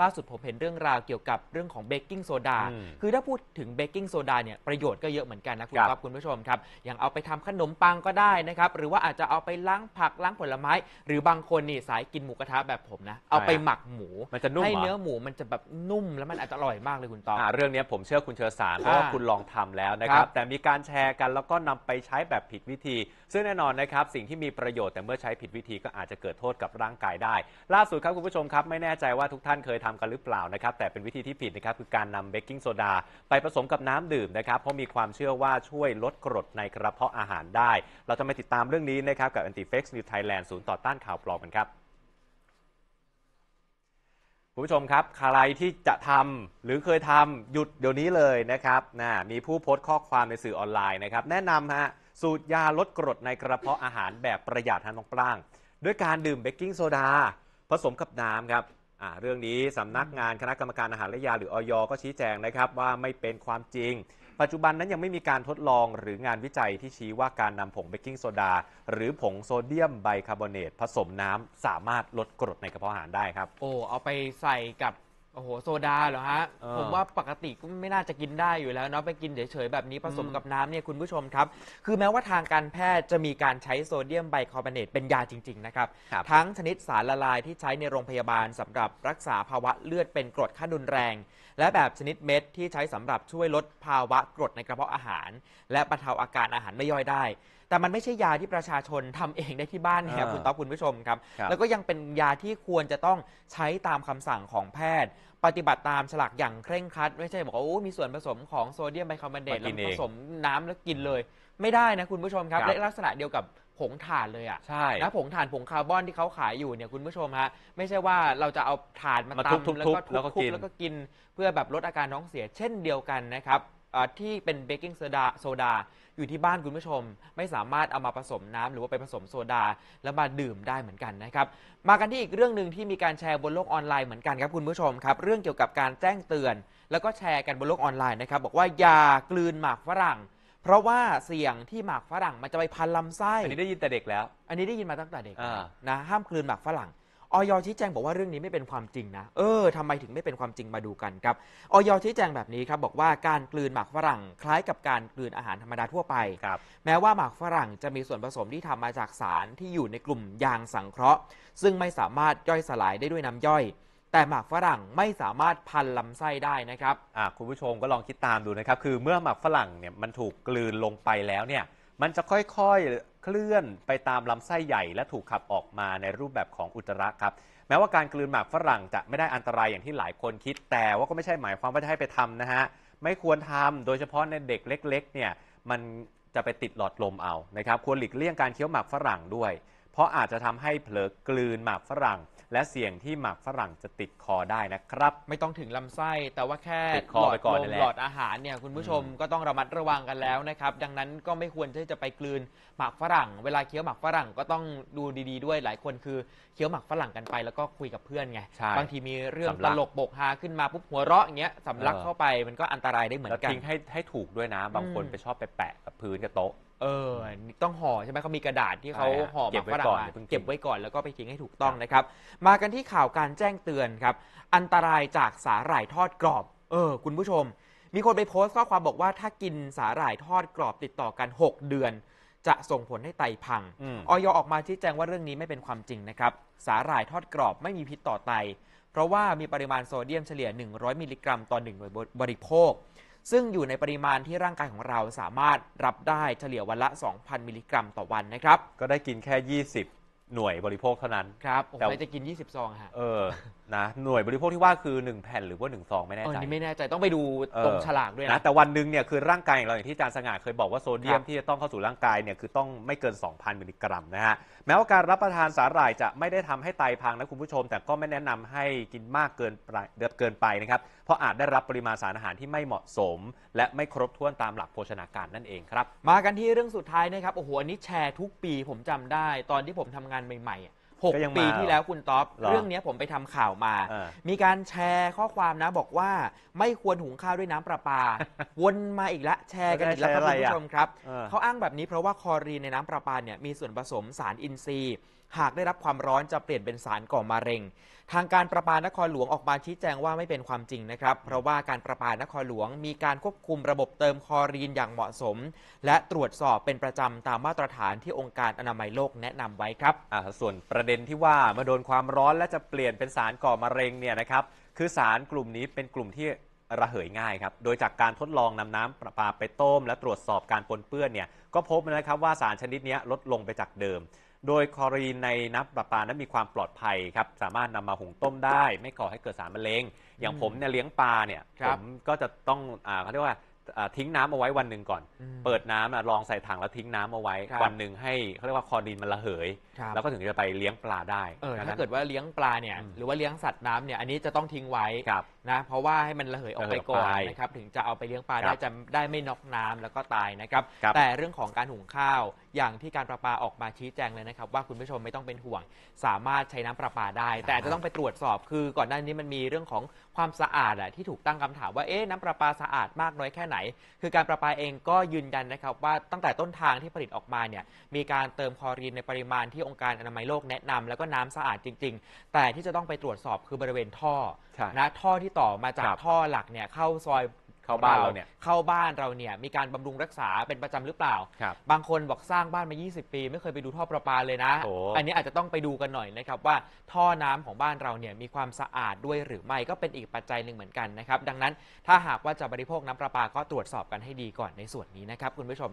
ล่าสุดผมเห็นเรื่องราวเกี่ยวกับเรื่องของเบกกิ้งโซดาคือถ้าพูดถึงเบกกิ้งโซดาเนี่ยประโยชน์ก็เยอะเหมือนกันนะ คุณครับคุณผู้ชมครับ อย่างเอาไปทำขนมปังก็ได้นะครับ หรือว่าอาจจะเอาไปล้างผักล้างผลไม้ หรือบางคนนี่สายกินหมูกระทะแบบผมนะ เอาไปหมักหมู มันจะนุ่มให้เนื้อหมูมันจะแบบนุ่ม แล้วมันอาจจะอร่อยมากเลยคุณตองอเรื่องนี้ผมเชื่อคุณเชอสารเพราะว่าคุณลองทำแล้วนะครับแต่มีการแชร์กันแล้วก็นำไปใช้แบบผิดวิธี ซึ่งแน่นอนนะครับสิ่งที่มีประโยชน์แต่เมื่อใช้ผิดวิธีก็อาจจะเกิดโทษกับร่างกายได้ ล่าสุดครับคุณผู้ชมครับไม่แน่ใจว่าทุกท่านเคยทำกันหรือเปล่านะครับ แต่เป็นวิธีที่ผิดนะครับคือการนำเบกกิ้งโซดาไปผสมกับน้ำดื่มนะครับ เพราะมีความเชื่อว่าช่วยลดกรดในกระเพาะอาหารได้ เราจะมาติดตามเรื่องนี้นะครับกับ Anti-Fake News Thailand ศูนย์ต่อต้านข่าวปลอมกันครับ ผู้ชมครับ ใครที่จะทำหรือเคยทำหยุดเดี๋ยวนี้เลยนะครับนะมีผู้โพสต์ข้อความในสื่อออนไลน์นะครับ แนะนำฮะสูตรยาลดกรดในกระเพาะอาหารแบบประหยัดทางตรงปลางด้วยการดื่มเบกกิ้งโซดาผสมกับน้ำครับเรื่องนี้สำนักงานคณะกรรมการอาหารและยาหรืออยก็ชี้แจงนะครับว่าไม่เป็นความจริง ปัจจุบันนั้นยังไม่มีการทดลองหรืองานวิจัยที่ชี้ว่าการนำผงเบกกิ้งโซดา หรือผงโซเดียมไบคาร์บอเนตผสมน้ำสามารถลดกรดในกระเพาะอาหารได้ครับโอ้เอาไปใส่กับโอ้โหโซดาเหรอฮะ ผมว่าปกติก็ไม่น่าจะกินได้อยู่แล้วเนาะไปกินเฉยๆแบบนี้ ผสมกับน้ำเนี่ยคุณผู้ชมครับ คือแม้ว่าทางการแพทย์จะมีการใช้โซเดียมไบคาร์บอเนตเป็นยาจริงๆนะครับรบทั้งชนิดสารละลายที่ใช้ในโรงพยาบาลสำหรับรักษาภาวะเลือดเป็นกรดขั้นรุนแรง และแบบชนิดเม็ดที่ใช้สำหรับช่วยลดภาวะ กรดในกระเพาะอาหารและบรรเทาอาการอาหารไม่ย่อยได้แต่มันไม่ใช่ยาที่ประชาชนทำเองได้ที่บ้านนะครับ่คุณต๊อกคุณผู้ชมครับรบแล้วก็ยังเป็นยาที่ควรจะต้องใช้ตามคำสั่งของแพทย์ ปฏิบัติตามฉลากอย่างเคร่งครัด ไม่ใช่ บอกว่า โอ้มีส่วนผสมของโซเดียมไบคาร์บอเนตแล้วผสมน้ำแล้วกินเลย ไม่ได้นะคุณผู้ชมครับรบและลักษณะเดียวกับผงถ่านเลยอ่ะใช่นะผงถ่านผงคาร์บอนที่เขาขายอยู่เนี่ยคุณผู้ชมฮะไม่ใช่ว่าเราจะเอาถ่านมาตำแล้วก็แล้วก็ทุบแล้วก็กินเพื่อแบบลดอาการท้องเสียเช่นเดียวกันนะครับที่เป็นเบกกิ้งโซดา อยู่ที่บ้านคุณผู้ชมไม่สามารถเอามาผสมน้ำหรือว่าไปผสมโซดาแล้วมาดื่มได้เหมือนกันนะครับมากันที่อีกเรื่องหนึ่งที่มีการแชร์บนโลกออนไลน์เหมือนกันครับคุณผู้ชมครับ เรื่องเกี่ยวกับการแจ้งเตือนแล้วก็แชร์กันบนโลกออนไลน์นะครับบอกว่าอย่ากลืนหมากฝรั่งเพราะว่าเสี่ยงที่หมากฝรั่งมันจะไปพันลำไส้อันนี้ได้ยินแต่เด็กแล้วอันนี้ได้ยินมาตั้งแต่เด็กนะห้ามกลืนหมากฝรั่งออยชี้แจงบอกว่าเรื่องนี้ไม่เป็นความจริงนะ เออทำไมถึงไม่เป็นความจริงมาดูกันครับออยชี้แจงแบบนี้ครับบอกว่าการกลืนหมากฝรั่งคล้ายกับการกลืนอาหารธรรมดาทั่วไป ครับ แม้ว่าหมากฝรั่งจะมีส่วนผสมที่ทำมาจากสารที่อยู่ในกลุ่มยางสังเคราะห์ ซึ่งไม่สามารถย่อยสลายได้ด้วยน้ำย่อย แต่หมากฝรั่งไม่สามารถพันลำไส้ได้นะครับอ่าคุณผู้ชมก็ลองคิดตามดูนะครับ คือเมื่อหมากฝรั่งเนี่ยมันถูกกลืนลงไปแล้วเนี่ย มันจะค่อยเคลื่อนไปตามลำไส้ใหญ่และถูกขับออกมาในรูปแบบของอุจจาระครับ แม้ว่าการกลืนหมากฝรั่งจะไม่ได้อันตรายอย่างที่หลายคนคิด แต่ว่าก็ไม่ใช่หมายความว่าจะให้ไปทำนะฮะ ไม่ควรทำโดยเฉพาะในเด็กเล็ก ๆ เนี่ย มันจะไปติดหลอดลมเอานะครับ ควรหลีกเลี่ยงการเคี้ยวหมากฝรั่งด้วยเพราะอาจจะทำให้เผลอกลืนหมากฝรั่ง และเสี่ยงที่หมากฝรั่งจะติดคอได้นะครับ ไม่ต้องถึงลำไส้แต่ว่าแค่ติดคอไปก่อนนั่นแหละหลอดอาหารเนี่ยคุณผู้ชมก็ต้องระมัดระวังกันแล้วนะครับดังนั้นก็ไม่ควรที่จะไปกลืนหมากฝรั่ง เวลาเคี้ยวหมากฝรั่งก็ต้องดูดีๆด้วยหลายคนคือเคี้ยวหมากฝรั่งกันไปแล้วก็คุยกับเพื่อนไงบางทีมีเรื่องตลกบกฮาขึ้นมาปุ๊บหัวเราะอย่างเงี้ยสำลักเข้าไป มันก็อันตรายได้เหมือนแล้วกันทิ้งให้ให้ถูกด้วยนะบางคนไปชอบไปแปะกับพื้นกับโต๊ะเออต้องห่อใช่ไหมเขามีกระดาษที่เขาห่อเก็มาบไว้ฝรั่งก่อนมาเก็บไว้ก่อนแล้วก็ไปทิ้งให้ถูกต้องนะครับ มากันที่ข่าวการแจ้งเตือนครับอันตรายจากสาหร่ายทอดกรอบเออคุณผู้ชม มีคนไปโพสต์ข้อความบอกว่าถ้ากินสาหร่ายทอดกรอบติดต่อกัน 6 เดือน จะส่งผลให้ไตพังอออยออกมาชี้แจงว่าเรื่องนี้ไม่เป็นความจริงนะครับสาหร่ายทอดกรอบไม่มีพิษต่อไต เพราะว่ามีปริมาณโซเดียมเฉลี่ย 100มิลลิกรัมต่อ1หน่วยบริโภคซึ่งอยู่ในปริมาณที่ร่างกายของเราสามารถรับได้เฉลี่ยวันละ 2,000 มิลลิกรัมต่อวันนะครับ ก็ได้กินแค่ 20หน่วยบริโภคเท่านั้นครับแต่จะกิน20ซองฮะเออนะหน่วยบริโภคที่ว่าคือ 1 แผ่น หรือว่า1ซองไม่แน่เออใจนี่ไม่แน่ใจต้องไปดูตรงฉลากด้วยนะแต่วันหนึ่งเนี่ยคือร่างกายของเราอย่างที่อาจารย์สง่าเคยบอกว่าโซเดียมที่จะต้องเข้าสู่ร่างกายเนี่ยคือต้องไม่เกิน 2,000 มิลลิกรัมนะฮะแม้ว่าการรับประทานสาหร่ายจะไม่ได้ทำให้ไตพังนะคุณผู้ชม แต่ก็ไม่แนะนำให้กินมากเกินไปเกินไปนะ ครับเพราะอาจได้รับปริมาณสารอาหารที่ไม่เหมาะสมและไม่ครบถ้วนตามหลักโภชนาการนั่นเองครับ มากันที่เรื่องสุดท้ายนะครับโอ้โหอันนี้แชร์ทุกปีผมจำได้ ตอนที่ผมทำงานการใหม่ๆหกปีที่แล้วคุณท็อปเรื่องนี้ผมไปทำข่าวมา มีการแชร์ข้อความนะบอกว่าไม่ควรหุงข้าวด้วยน้ำประปา วนมาอีกละ แชร์กันอีกแล้วครับคุณผู้ชมครับ เขาอ้างแบบนี้เพราะว่าคอรีนในน้ำประปาเนี่ยมีส่วนผสมสารอินทรีย์หากได้รับความร้อนจะเปลี่ยนเป็นสารก่อมะเร็ง ทางการประปานครหลวงออกมาชี้แจงว่าไม่เป็นความจริงนะครับ เพราะว่าการประปานครหลวง มีการควบคุมระบบเติมคอรีนอย่างเหมาะสม และตรวจสอบเป็นประจำตามมาตรฐานที่องค์การอนามัยโลกแนะนำไว้ครับ ส่วนประเด็นที่ว่ามาโดนความร้อนและจะเปลี่ยนเป็นสารก่อมะเร็งเนี่ยนะครับคือสารกลุ่มนี้เป็นกลุ่มที่ระเหยง่ายครับ โดยจากการทดลองนำน้ำประปาไปต้ม และตรวจสอบการปนเปื้อนเนี่ยก็พบนะครับว่าสารชนิดนี้ลดลงไปจากเดิม โดยคอรีนในน้ำประปานั้นมีความปลอดภัยครับ สามารถนำมาหุงต้มได้ ไม่ก่อให้เกิดสารมะเร็ง อย่างผมเนี่ยเลี้ยงปลาเนี่ยผมก็จะต้องอ่าเขาเรียกว่าทิ้งน้ำเอาไว้วันหนึ่งก่อน เปิดน้ำลองใส่ถังแล้วทิ้งน้ำเอาไว้ วันหนึ่งให้เขาเรียกว่าคอดินมันระเหย แล้วก็ถึงจะไปเลี้ยงปลาได้ถ้าเกิดว่าเลี้ยงปลาเนี่ยหรือว่าเลี้ยงสัตว์น้ำเนี่ยอันนี้จะต้องทิ้งไว้นะเพราะว่าให้มันระเหยออกไปก่อนนะครับถึงจะเอาไปเลี้ยงปลาได้จะได้ไม่น็อกน้ำแล้วก็ตายนะครับแต่เรื่องของการหุงข้าวอย่างที่การประปาออกมาชี้แจงเลยนะครับว่าคุณผู้ชมไม่ต้องเป็นห่วง สามารถใช้น้ำประปาได้ แต่อาจจะต้องไปตรวจสอบคือก่อนหน้านี้มันมีเรื่องของความสะอาดอะที่ถูกตั้งคำถามว่าเอ๊ะน้ำประปาสะอาดมากน้อยแค่ไหน คือการประปาเองก็ยืนยันนะครับว่าตั้งแต่ต้นทางที่ผลิตออกมาเนี่ยมีการเติมคลอรีนในปริมาณที่องค์การอนามัยโลกแนะนำแล้วก็น้ำสะอาดจริง ๆ แต่ที่จะต้องไปตรวจสอบคือบริเวณท่อนะท่อที่ต่อมาจากท่อหลักเนี่ยเข้าซอยเข้าบ้านเราเนี่ย เข้าบ้านเราเนี่ยมีการบำรุงรักษาเป็นประจำหรือเปล่าครับบางคนบอกสร้างบ้านมา 20 ปีไม่เคยไปดูท่อประปาเลยนะออันนี้อาจจะต้องไปดูกันหน่อยนะครับว่าท่อน้ำของบ้านเราเนี่ยมีความสะอาดด้วยหรือไม่ก็เป็นอีกปัจจัยหนึ่งเหมือนกันนะครับดังนั้นถ้าหากว่าจะบริโภคน้ำประปาก็ตรวจสอบกันให้ดีก่อนในส่วนนี้นะครับคุณผู้ชม